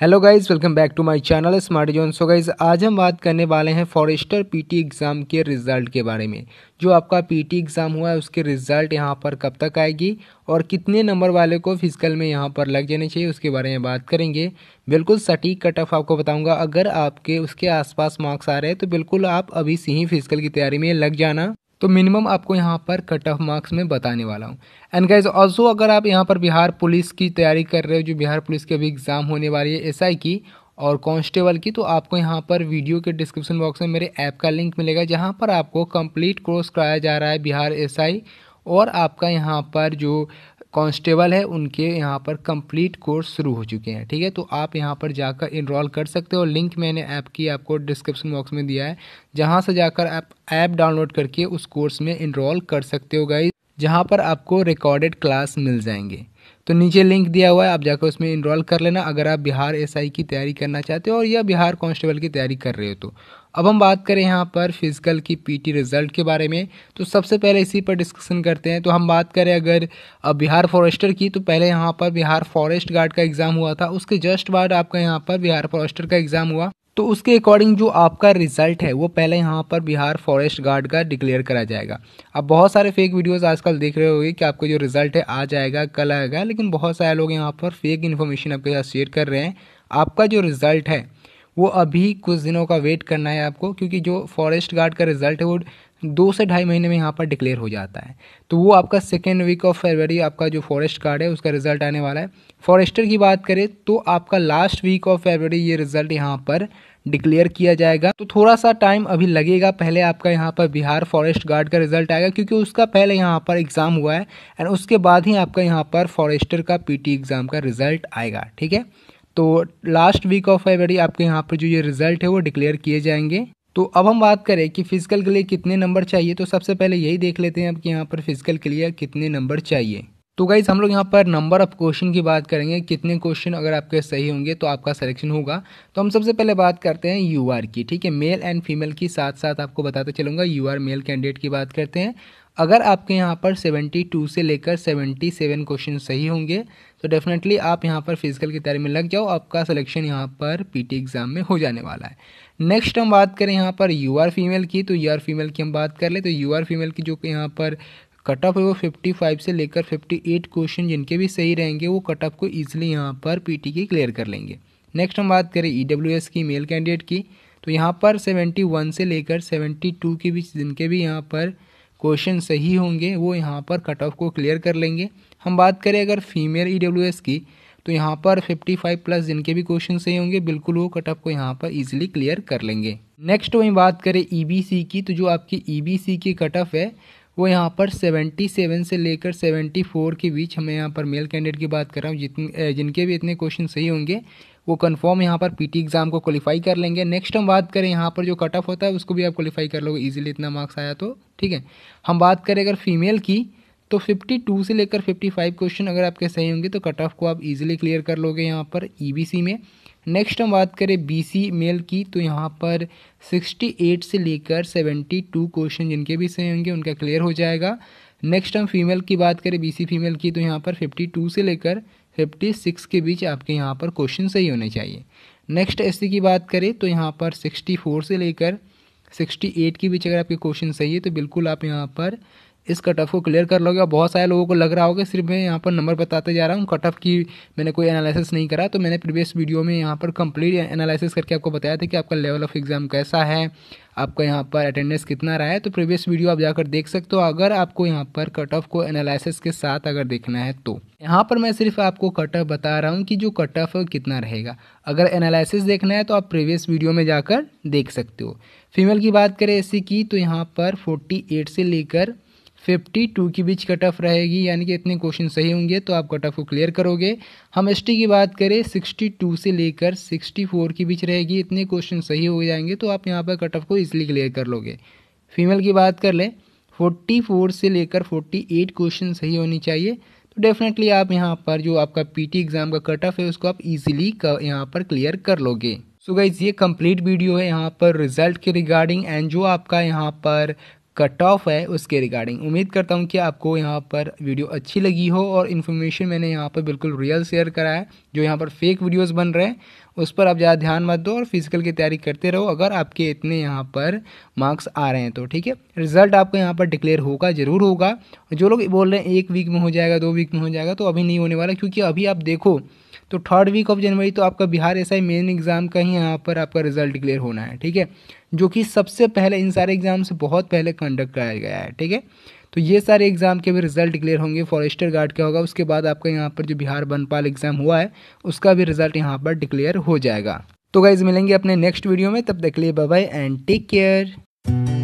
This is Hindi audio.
hello guys welcome back to my channel smart zone so guys आज हम बात करने वाले हैं फॉरेस्टर पीटी एग्ज़ाम के रिज़ल्ट के बारे में जो आपका पीटी एग्ज़ाम हुआ है उसके रिज़ल्ट यहां पर कब तक आएगी और कितने नंबर वाले को फिजिकल में यहां पर लग जाने चाहिए उसके बारे में बात करेंगे बिल्कुल सटीक कट ऑफ आपको बताऊँगा अगर आपके उसके आसपास मार्क्स आ रहे हैं तो बिल्कुल आप अभी से ही फिजिकल की तैयारी में लग जाना तो मिनिमम आपको यहाँ पर कट ऑफ मार्क्स में बताने वाला हूँ एंड गाइज ऑल्सो अगर आप यहाँ पर बिहार पुलिस की तैयारी कर रहे हो जो बिहार पुलिस की अभी एग्ज़ाम होने वाली है एसआई की और कांस्टेबल की तो आपको यहाँ पर वीडियो के डिस्क्रिप्शन बॉक्स में मेरे ऐप का लिंक मिलेगा जहाँ पर आपको कंप्लीट कोर्स कराया जा रहा है बिहार एसआई और आपका यहाँ पर जो कांस्टेबल है उनके यहाँ पर कंप्लीट कोर्स शुरू हो चुके हैं ठीक है तो आप यहाँ पर जाकर इनरोल कर सकते हो लिंक मैंने ऐप की आपको डिस्क्रिप्शन बॉक्स में दिया है जहाँ से जाकर आप ऐप डाउनलोड करके उस कोर्स में इनरोल कर सकते हो गाइज जहाँ पर आपको रिकॉर्डेड क्लास मिल जाएंगे तो नीचे लिंक दिया हुआ है आप जाकर उसमें इनरोल कर लेना अगर आप बिहार एसआई की तैयारी करना चाहते हो और या बिहार कांस्टेबल की तैयारी कर रहे हो तो अब हम बात करें यहाँ पर फिजिकल की पीटी रिजल्ट के बारे में तो सबसे पहले इसी पर डिस्कशन करते हैं तो हम बात करें अगर बिहार फॉरेस्टर की तो पहले यहाँ पर बिहार फॉरेस्ट गार्ड का एग्ज़ाम हुआ था उसके जस्ट बाद आपका यहाँ पर बिहार फॉरेस्टर का एग्ज़ाम हुआ तो उसके अकॉर्डिंग जो आपका रिजल्ट है वो पहले यहाँ पर बिहार फॉरेस्ट गार्ड का डिक्लेयर करा जाएगा अब बहुत सारे फेक वीडियोस आजकल देख रहे होंगे कि आपका जो रिजल्ट है आ जाएगा कल आएगा लेकिन बहुत सारे लोग यहाँ पर फेक इन्फॉर्मेशन आपके साथ शेयर कर रहे हैं आपका जो रिजल्ट है वो अभी कुछ दिनों का वेट करना है आपको क्योंकि जो फॉरेस्ट गार्ड का रिजल्ट है वो दो से ढाई महीने में यहाँ पर डिक्लेयर हो जाता है तो वो आपका सेकेंड वीक ऑफ फरवरी आपका जो फॉरेस्ट गार्ड है उसका रिजल्ट आने वाला है फॉरेस्टर की बात करें तो आपका लास्ट वीक ऑफ फरवरी ये रिजल्ट यहाँ पर डिक्लेयर किया जाएगा तो थोड़ा सा टाइम अभी लगेगा पहले आपका यहाँ पर बिहार फॉरेस्ट गार्ड का रिजल्ट आएगा क्योंकि उसका पहले यहाँ पर एग्ज़ाम हुआ है एंड उसके बाद ही आपका यहाँ पर फॉरेस्टर का पीटी एग्ज़ाम का रिजल्ट आएगा ठीक है तो लास्ट वीक ऑफ फरवरी आपके यहाँ पर जो ये रिजल्ट है वो डिक्लेयर किए जाएंगे तो अब हम बात करें कि फिजिकल के लिए कितने नंबर चाहिए तो सबसे पहले यही देख लेते हैं आपके यहाँ पर फिजिकल के लिए कितने नंबर चाहिए तो गाइज हम लोग यहाँ पर नंबर ऑफ क्वेश्चन की बात करेंगे कितने क्वेश्चन अगर आपके सही होंगे तो आपका सिलेक्शन होगा तो हम सबसे पहले बात करते हैं यू की ठीक है मेल एंड फीमेल की साथ साथ आपको बताते चलूँगा यू मेल कैंडिडेट की बात करते हैं अगर आपके यहाँ पर 72 से लेकर 77 क्वेश्चन सही होंगे तो डेफिनेटली आप यहाँ पर फिजिकल की तैयारी में लग जाओ आपका सिलेक्शन यहाँ पर पीटी एग्ज़ाम में हो जाने वाला है नेक्स्ट हम बात करें यहाँ पर यू आर फीमेल की तो यू आर फीमेल की हम बात कर ले तो यू आर फीमेल की जो यहाँ पर कट ऑफ है वो 55 से लेकर 58 क्वेश्चन जिनके भी सही रहेंगे वो कट ऑफ को ईजिली यहाँ पर टी की क्लियर कर लेंगे नेक्स्ट हम बात करें ई e की मेल कैंडिडेट की तो यहाँ पर वन से लेकर टू के बीच जिनके भी यहाँ पर क्वेश्चन सही होंगे वो यहाँ पर कट ऑफ को क्लियर कर लेंगे हम बात करें अगर फीमेल ई e की तो यहाँ पर 55 प्लस जिनके भी क्वेश्चन सही होंगे बिल्कुल वो कट ऑफ को यहाँ पर इजीली क्लियर कर लेंगे नेक्स्ट वहीं बात करें ई e की तो जो आपकी ई e की कट ऑफ है वो यहाँ पर सेवेंटी सेवन से लेकर सेवेंटी फोर के बीच हमें यहाँ पर मेल कैंडिडेट की बात कर रहा हूँ जितने जिनके भी इतने क्वेश्चन सही होंगे वो कंफर्म यहाँ पर पीटी एग्ज़ाम को क्वालिफाई कर लेंगे नेक्स्ट हम बात करें यहाँ पर जो कट ऑफ होता है उसको भी आप क्वालिफाई कर लोगे ईजिली इतना मार्क्स आया तो ठीक है हम बात करें अगर फीमेल की तो 52 से लेकर 55 क्वेश्चन अगर आपके सही होंगे तो कट ऑफ को आप इजीली क्लियर कर लोगे यहाँ पर ईबीसी e में नेक्स्ट हम बात करें बीसी मेल की तो यहाँ पर 68 से लेकर 72 क्वेश्चन जिनके भी सही होंगे उनका क्लियर हो जाएगा नेक्स्ट हम फीमेल की बात करें बीसी फीमेल की तो यहाँ पर 52 से लेकर 56 के बीच आपके यहाँ पर क्वेश्चन सही होने चाहिए नेक्स्ट एस की बात करें तो यहाँ पर 64 से लेकर 68 के बीच अगर आपके क्वेश्चन सही है तो बिल्कुल आप यहाँ पर इस कट ऑफ को क्लियर कर लोगे और बहुत सारे लोगों को लग रहा होगा सिर्फ मैं यहाँ पर नंबर बताते जा रहा हूँ कट ऑफ की मैंने कोई एनालिसिस नहीं करा तो मैंने प्रीवियस वीडियो में यहाँ पर कंप्लीट एनालिसिस करके आपको बताया था कि आपका लेवल ऑफ एग्ज़ाम कैसा है आपका यहाँ पर अटेंडेंस कितना रहा है तो प्रीवियस वीडियो आप जाकर देख सकते हो अगर आपको यहाँ पर कट ऑफ को एनालिसिस के साथ अगर देखना है तो यहाँ पर मैं सिर्फ आपको कट ऑफ बता रहा हूँ कि जो कट ऑफ कितना रहेगा अगर एनालिसिस देखना है तो आप प्रीवियस वीडियो में जाकर देख सकते हो फीमेल की बात करें ऐसी की तो यहाँ पर एट से लेकर फिफ्टी टू के बीच कट ऑफ रहेगी यानी कि इतने क्वेश्चन सही होंगे तो आप कट ऑफ को क्लियर करोगे हम टी की बात करें सिक्सटी टू से लेकर सिक्सटी फोर के बीच रहेगी इतने क्वेश्चन सही हो जाएंगे तो आप यहाँ पर कट ऑफ को ईजिली क्लियर कर लोगे फीमेल की बात कर लें फोर्टी फोर से लेकर फोर्टी एट क्वेश्चन सही होनी चाहिए तो डेफिनेटली आप यहाँ पर जो आपका टी एग्ज़ाम का कट ऑफ है उसको आप ईजिली यहाँ पर क्लियर कर लोगे तो गाइज ये कंप्लीट वीडियो है यहाँ पर रिजल्ट के रिगार्डिंग एंड जो आपका यहाँ पर कट ऑफ है उसके रिगार्डिंग उम्मीद करता हूँ कि आपको यहाँ पर वीडियो अच्छी लगी हो और इन्फॉर्मेशन मैंने यहाँ पर बिल्कुल रियल शेयर करा है जो यहाँ पर फेक वीडियोस बन रहे हैं उस पर आप ज़्यादा ध्यान मत दो और फिजिकल की तैयारी करते रहो अगर आपके इतने यहाँ पर मार्क्स आ रहे हैं तो ठीक है रिजल्ट आपको यहाँ पर डिक्लेयर होगा ज़रूर होगा जो लोग बोल रहे हैं एक वीक में हो जाएगा दो वीक में हो जाएगा तो अभी नहीं होने वाला क्योंकि अभी आप देखो तो थर्ड वीक ऑफ जनवरी तो आपका Bihar S I main exam का ही यहाँ पर आपका रिजल्ट डिक्लेयर होना है ठीक है जो कि सबसे पहले इन सारे एग्ज़ाम से बहुत पहले कंडक्ट कराया गया है ठीक है तो ये सारे एग्ज़ाम के भी रिजल्ट डिक्लेयर होंगे फॉरेस्टर गार्ड का होगा उसके बाद आपका यहाँ पर जो बिहार बनपाल एग्ज़ाम हुआ है उसका भी रिजल्ट यहाँ पर डिक्लेयर हो जाएगा तो गाइज मिलेंगे अपने नेक्स्ट वीडियो में तब देख लिए बाय एंड टेक केयर